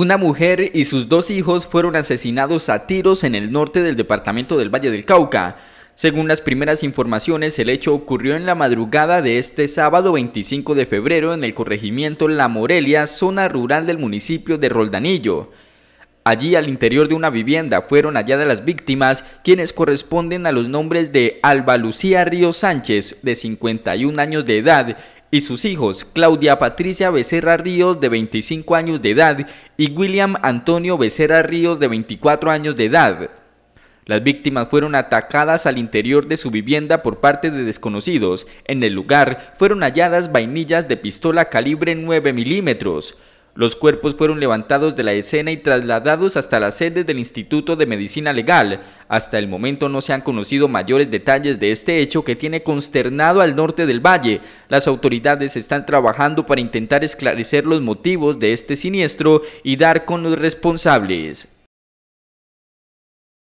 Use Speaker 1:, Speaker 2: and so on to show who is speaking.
Speaker 1: Una mujer y sus dos hijos fueron asesinados a tiros en el norte del departamento del Valle del Cauca. Según las primeras informaciones, el hecho ocurrió en la madrugada de este sábado 25 de febrero en el corregimiento La Morelia, zona rural del municipio de Roldanillo. Allí al interior de una vivienda fueron halladas las víctimas, quienes corresponden a los nombres de Alba Lucía Río Sánchez, de 51 años de edad, y sus hijos, Claudia Patricia Becerra Ríos, de 25 años de edad, y William Antonio Becerra Ríos, de 24 años de edad. Las víctimas fueron atacadas al interior de su vivienda por parte de desconocidos. En el lugar fueron halladas vainillas de pistola calibre 9 milímetros, los cuerpos fueron levantados de la escena y trasladados hasta la sede del Instituto de Medicina Legal. Hasta el momento no se han conocido mayores detalles de este hecho que tiene consternado al norte del valle. Las autoridades están trabajando para intentar esclarecer los motivos de este siniestro y dar con los responsables.